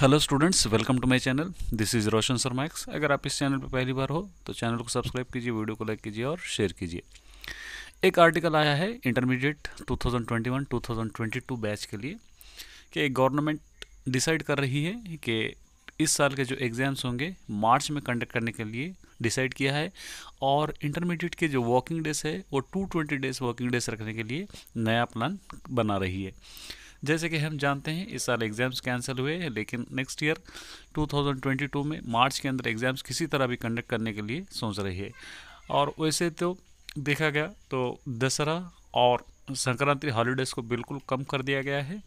hello students welcome to my channel this is Roshan sir max अगर आप इस channel पर पहली बार हो तो चैनल को सब्सक्राइब कीजिए वीडियो को लाइक कीजिए और शेयर कीजिए एक आर्टिकल आया है इंटरमीडिएट 2021-2022 बैच के लिए कि गवर्नमेंट डिसाइड कर रही है कि इस साल के जो एग्ज़ाम्स होंगे मार्च में कंडक्ट करने के लिए डिसाइड किया है और इंटरमीडिएट के जो वर्किंग डेज है वो टू डेज वर्किंग डेज रखने के लिए नया प्लान बना रही है जैसे कि हम जानते हैं इस साल एग्ज़ाम्स कैंसिल हुए हैं लेकिन नेक्स्ट ईयर 2022 में मार्च के अंदर एग्ज़ाम्स किसी तरह भी कंडक्ट करने के लिए सोच रही है और वैसे तो देखा गया तो दशहरा और संक्रांति हॉलीडेज़ को बिल्कुल कम कर दिया गया है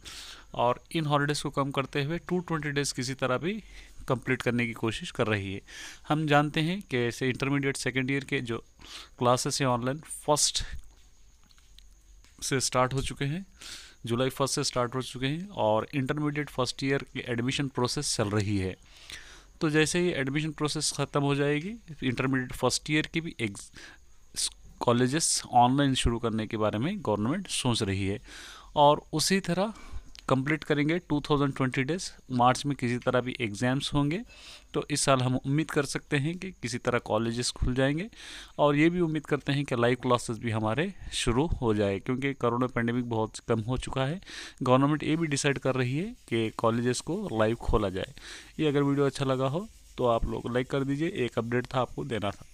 और इन हॉलीडेज़ को कम करते हुए टू ट्वेंटी डेज़ किसी तरह भी कंप्लीट करने की कोशिश कर रही है हम जानते हैं कि ऐसे इंटरमीडिएट सेकेंड ईयर के जो क्लासेस हैं ऑनलाइन फर्स्ट से स्टार्ट हो चुके हैं जुलाई फर्स्ट से स्टार्ट हो चुके हैं और इंटरमीडिएट फर्स्ट ईयर की एडमिशन प्रोसेस चल रही है तो जैसे ही एडमिशन प्रोसेस ख़त्म हो जाएगी इंटरमीडिएट फर्स्ट ईयर की भी कॉलेजेस ऑनलाइन शुरू करने के बारे में गवर्नमेंट सोच रही है और उसी तरह कंप्लीट करेंगे 2020 डेज मार्च में किसी तरह भी एग्ज़ाम्स होंगे तो इस साल हम उम्मीद कर सकते हैं कि किसी तरह कॉलेजेस खुल जाएंगे और ये भी उम्मीद करते हैं कि लाइव क्लासेस भी हमारे शुरू हो जाए क्योंकि कोरोना पेंडेमिक बहुत कम हो चुका है गवर्नमेंट ये भी डिसाइड कर रही है कि कॉलेजेस को लाइव खोला जाए ये अगर वीडियो अच्छा लगा हो तो आप लोग लाइक कर दीजिए एक अपडेट था आपको देना था